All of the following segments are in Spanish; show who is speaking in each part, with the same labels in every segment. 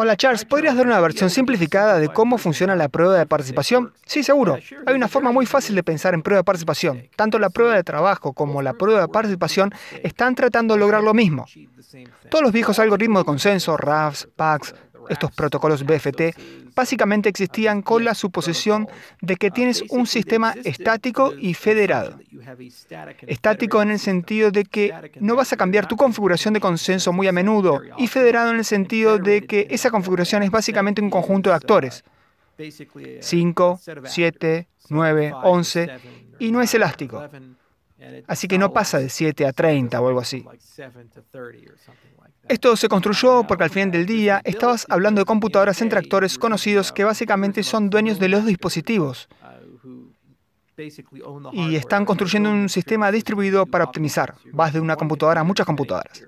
Speaker 1: Hola Charles, ¿podrías dar una versión simplificada de cómo funciona la prueba de participación? Sí, seguro. Hay una forma muy fácil de pensar en prueba de participación. Tanto la prueba de trabajo como la prueba de participación están tratando de lograr lo mismo. Todos los viejos algoritmos de consenso, RAFs, PACs, estos protocolos BFT básicamente existían con la suposición de que tienes un sistema estático y federado. Estático en el sentido de que no vas a cambiar tu configuración de consenso muy a menudo y federado en el sentido de que esa configuración es básicamente un conjunto de actores. 5, 7, 9, 11 y no es elástico. Así que no pasa de 7 a 30 o algo así. Esto se construyó porque al final del día estabas hablando de computadoras en tractores conocidos que básicamente son dueños de los dispositivos y están construyendo un sistema distribuido para optimizar. Vas de una computadora a muchas computadoras.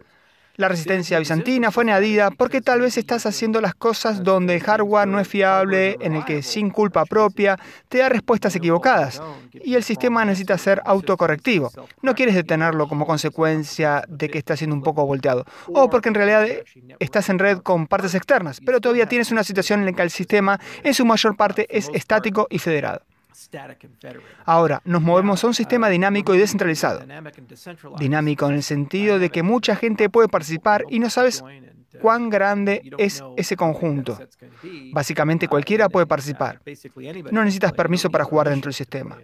Speaker 1: La resistencia bizantina fue añadida porque tal vez estás haciendo las cosas donde el hardware no es fiable, en el que sin culpa propia te da respuestas equivocadas y el sistema necesita ser autocorrectivo. No quieres detenerlo como consecuencia de que está siendo un poco volteado o porque en realidad estás en red con partes externas, pero todavía tienes una situación en la que el sistema en su mayor parte es estático y federado. Ahora, nos movemos a un sistema uh, dinámico y uh, descentralizado. Dinámico en el sentido de que mucha gente puede participar y no sabes uh, cuán grande es ese conjunto. Básicamente cualquiera puede participar. No necesitas permiso para jugar dentro del sistema.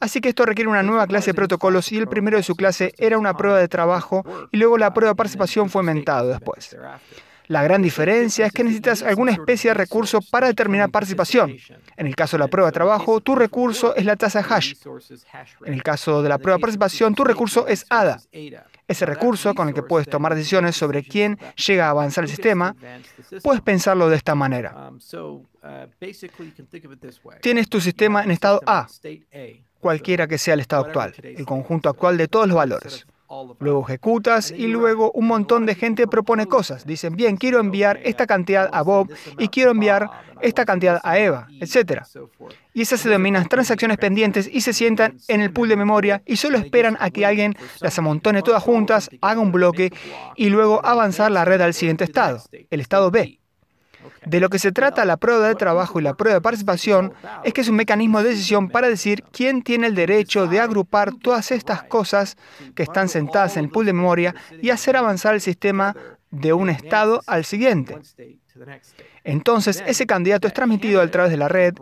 Speaker 1: Así que esto requiere una nueva clase de protocolos y el primero de su clase era una prueba de trabajo y luego la prueba de participación fue aumentada después. La gran diferencia es que necesitas alguna especie de recurso para determinar participación. En el caso de la prueba de trabajo, tu recurso es la tasa hash. En el caso de la prueba de participación, tu recurso es ADA. Ese recurso con el que puedes tomar decisiones sobre quién llega a avanzar el sistema, puedes pensarlo de esta manera. Tienes tu sistema en estado A, cualquiera que sea el estado actual, el conjunto actual de todos los valores. Luego ejecutas y luego un montón de gente propone cosas. Dicen, bien, quiero enviar esta cantidad a Bob y quiero enviar esta cantidad a Eva, etc. Y esas se denominan transacciones pendientes y se sientan en el pool de memoria y solo esperan a que alguien las amontone todas juntas, haga un bloque y luego avanzar la red al siguiente estado, el estado B. De lo que se trata la prueba de trabajo y la prueba de participación es que es un mecanismo de decisión para decir quién tiene el derecho de agrupar todas estas cosas que están sentadas en el pool de memoria y hacer avanzar el sistema de un estado al siguiente. Entonces, ese candidato es transmitido a través de la red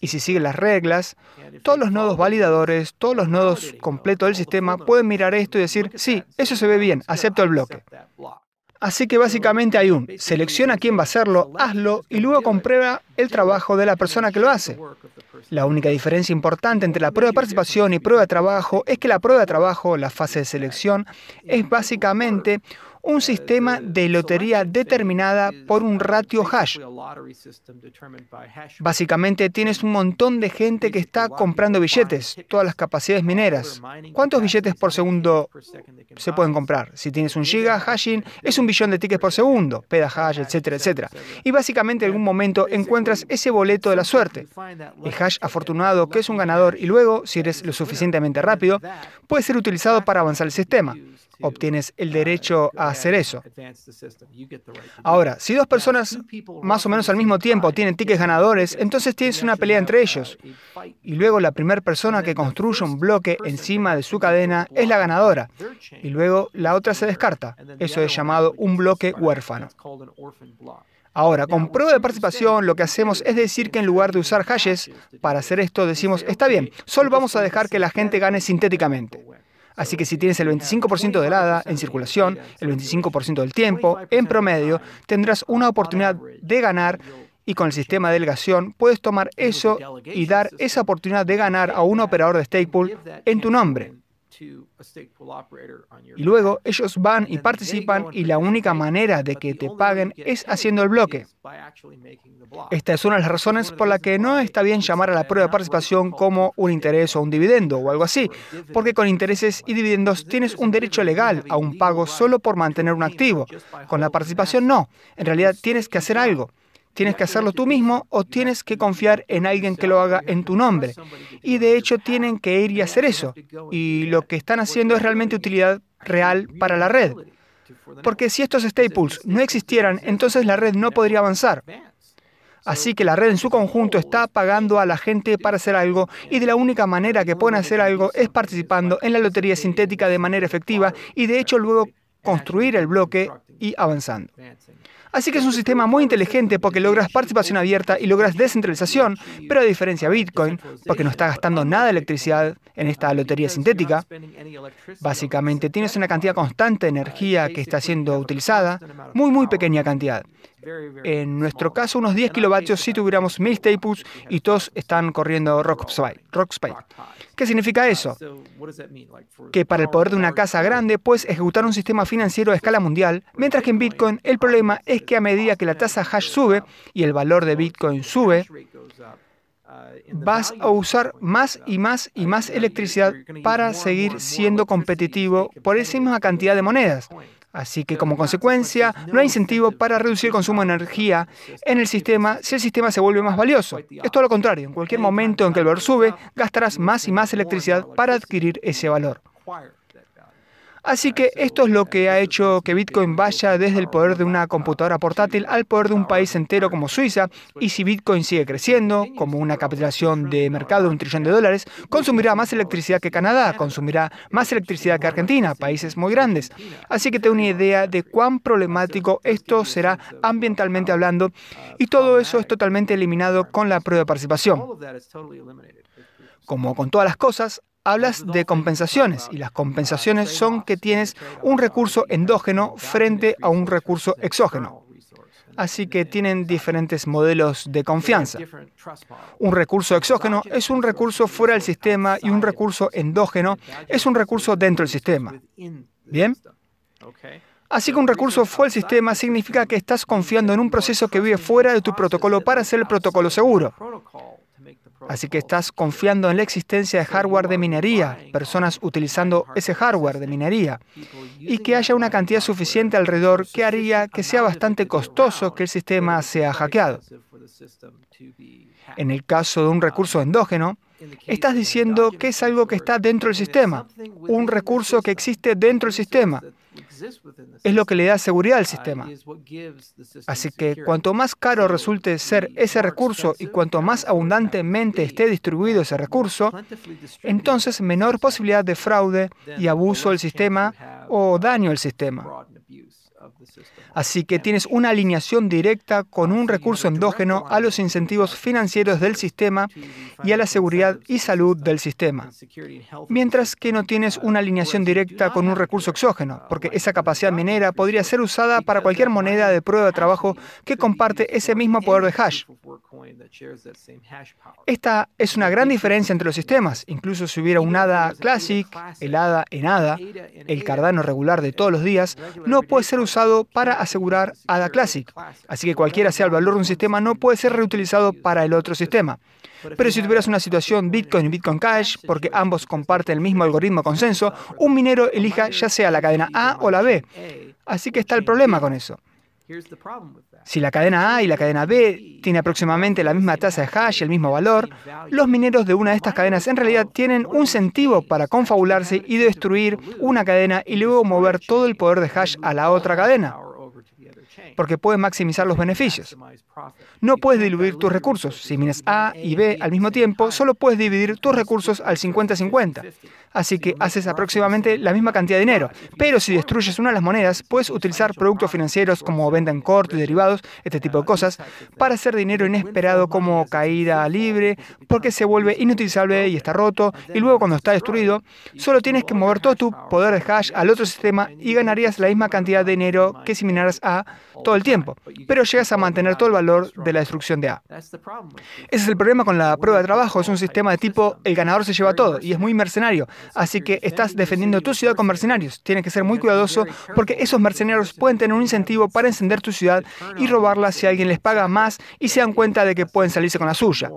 Speaker 1: y si sigue las reglas, todos los nodos validadores, todos los nodos completos del sistema pueden mirar esto y decir, sí, eso se ve bien, acepto el bloque. Así que básicamente hay un, selecciona quién va a hacerlo, hazlo y luego comprueba el trabajo de la persona que lo hace. La única diferencia importante entre la prueba de participación y prueba de trabajo es que la prueba de trabajo, la fase de selección, es básicamente un sistema de lotería determinada por un ratio hash. Básicamente tienes un montón de gente que está comprando billetes, todas las capacidades mineras. ¿Cuántos billetes por segundo se pueden comprar? Si tienes un giga, hashing es un billón de tickets por segundo, hash, etcétera, etcétera. Y básicamente en algún momento encuentras ese boleto de la suerte, el hash afortunado que es un ganador y luego, si eres lo suficientemente rápido, puede ser utilizado para avanzar el sistema obtienes el ah, derecho a hacer eso. Ahora, si dos personas más o menos al mismo tiempo tienen tickets ganadores, entonces tienes una pelea entre uh, ellos. Y luego la primera persona que construye un bloque encima de su cadena es la ganadora. Y luego la otra se descarta. Eso es llamado un bloque huérfano. Ahora, con prueba de participación, lo que hacemos es decir que en lugar de usar hashes, para hacer esto decimos, está bien, solo vamos a dejar que la gente gane sintéticamente. Así que si tienes el 25% de ADA en circulación, el 25% del tiempo, en promedio, tendrás una oportunidad de ganar y con el sistema de delegación puedes tomar eso y dar esa oportunidad de ganar a un operador de pool en tu nombre. Y luego ellos van y participan y la única manera de que te paguen es haciendo el bloque. Esta es una de las razones por la que no está bien llamar a la prueba de participación como un interés o un dividendo o algo así, porque con intereses y dividendos tienes un derecho legal a un pago solo por mantener un activo. Con la participación no, en realidad tienes que hacer algo. Tienes que hacerlo tú mismo o tienes que confiar en alguien que lo haga en tu nombre. Y de hecho tienen que ir y hacer eso. Y lo que están haciendo es realmente utilidad real para la red. Porque si estos staples no existieran, entonces la red no podría avanzar. Así que la red en su conjunto está pagando a la gente para hacer algo y de la única manera que pueden hacer algo es participando en la lotería sintética de manera efectiva y de hecho luego construir el bloque y avanzando. Así que es un sistema muy inteligente porque logras participación abierta y logras descentralización, pero a diferencia de Bitcoin, porque no está gastando nada de electricidad en esta lotería sintética, básicamente tienes una cantidad constante de energía que está siendo utilizada, muy muy pequeña cantidad. En nuestro caso, unos 10 kilovatios si tuviéramos 1000 staples y todos están corriendo Rock spike. ¿Qué significa ah, eso? Que para el poder de una casa grande puedes ejecutar un sistema financiero a escala mundial, mientras que en Bitcoin el problema es que a medida que la tasa hash sube um, y el valor de Bitcoin sube, uh, vas a usar más y más y uh, más electricidad para seguir siendo competitivo por esa misma cantidad de monedas. Así que como consecuencia, no hay incentivo para reducir el consumo de energía en el sistema si el sistema se vuelve más valioso. Es todo lo contrario, en cualquier momento en que el valor sube, gastarás más y más electricidad para adquirir ese valor. Así que esto es lo que ha hecho que Bitcoin vaya desde el poder de una computadora portátil al poder de un país entero como Suiza. Y si Bitcoin sigue creciendo, como una capitalización de mercado de un trillón de dólares, consumirá más electricidad que Canadá, consumirá más electricidad que Argentina, países muy grandes. Así que tengo una idea de cuán problemático esto será ambientalmente hablando. Y todo eso es totalmente eliminado con la prueba de participación. Como con todas las cosas, hablas de compensaciones y las compensaciones son que tienes un recurso endógeno frente a un recurso exógeno. Así que tienen diferentes modelos de confianza. Un recurso exógeno es un recurso fuera del sistema y un recurso endógeno es un recurso dentro del sistema. ¿Bien? Así que un recurso fuera del sistema significa que estás confiando en un proceso que vive fuera de tu protocolo para hacer el protocolo seguro. Así que estás confiando en la existencia de hardware de minería, personas utilizando ese hardware de minería, y que haya una cantidad suficiente alrededor que haría que sea bastante costoso que el sistema sea hackeado. En el caso de un uh, recurso endógeno, estás diciendo que es algo que está dentro del sistema, un recurso que existe dentro del sistema, es lo que le da seguridad al uh, sistema. Así que cuanto más caro resulte ser ese recurso y cuanto más abundantemente esté distribuido uh, ese recurso, entonces menor posibilidad de fraude y abuso del sistema o daño al sistema. Así que tienes una alineación directa con un recurso endógeno a los incentivos financieros del sistema y a la seguridad y salud del sistema. Mientras que no tienes ah, una alineación pues, directa con un recurso exógeno, ah, porque esa capacidad minera podría ser usada para cualquier moneda de prueba de trabajo que comparte ese mismo poder de hash. Esta es una gran diferencia entre los sistemas. Incluso si hubiera un ADA Classic, el ADA en ADA, el Cardano regular de eh, todos los días, no puede ser usado para asegurar ADA Classic. Así que cualquiera sea el valor de un sistema, no puede ser reutilizado para el otro sistema. Pero si tuvieras una situación Bitcoin y Bitcoin Cash, porque ambos comparten el mismo algoritmo consenso, un minero elija ya sea la cadena A o la B. Así que está el problema con eso. Si la cadena A y la cadena B tienen aproximadamente la misma tasa de hash y el mismo valor, los mineros de una de estas cadenas en realidad tienen un incentivo para confabularse y destruir una cadena y luego mover todo el poder de hash a la otra cadena porque puedes maximizar los beneficios. No puedes diluir tus recursos. Si minas A y B al mismo tiempo, solo puedes dividir tus recursos al 50-50. Así que haces aproximadamente la misma cantidad de dinero. Pero si destruyes una de las monedas, puedes utilizar productos financieros como venta en corto derivados, este tipo de cosas, para hacer dinero inesperado como caída libre, porque se vuelve inutilizable y está roto, y luego cuando está destruido, solo tienes que mover todo tu poder de hash al otro sistema y ganarías la misma cantidad de dinero que si minaras A todo el tiempo, pero llegas a mantener todo el valor de la destrucción de A. Ese es el problema con la prueba de trabajo, es un sistema de tipo el ganador se lleva todo y es muy mercenario, así que estás defendiendo tu ciudad con mercenarios. Tienes que ser muy cuidadoso porque esos mercenarios pueden tener un incentivo para encender tu ciudad y robarla si alguien les paga más y se dan cuenta de que pueden salirse con la suya.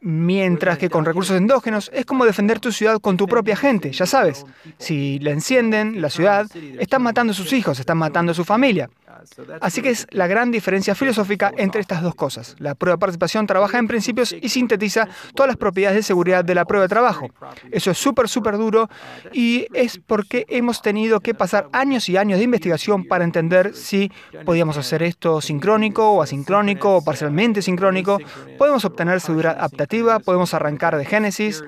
Speaker 1: Mientras que con recursos endógenos es como defender tu ciudad con tu propia gente, ya sabes. Si la encienden, la ciudad, están matando a sus hijos, están matando a sus su familia. Así que es la gran diferencia filosófica entre estas dos cosas. La prueba de participación trabaja en principios y sintetiza todas las propiedades de seguridad de la prueba de trabajo. Eso es súper, súper duro y es porque hemos tenido que pasar años y años de investigación para entender si podíamos hacer esto sincrónico o asincrónico o parcialmente sincrónico. Podemos obtener seguridad adaptativa, podemos arrancar de génesis.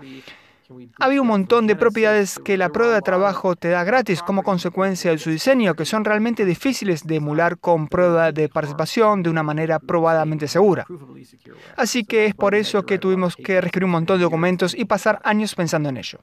Speaker 1: Había un montón de propiedades que la prueba de trabajo te da gratis como consecuencia de su diseño, que son realmente difíciles de emular con prueba de participación de una manera probadamente segura. Así que es por eso que tuvimos que reescribir un montón de documentos y pasar años pensando en ello.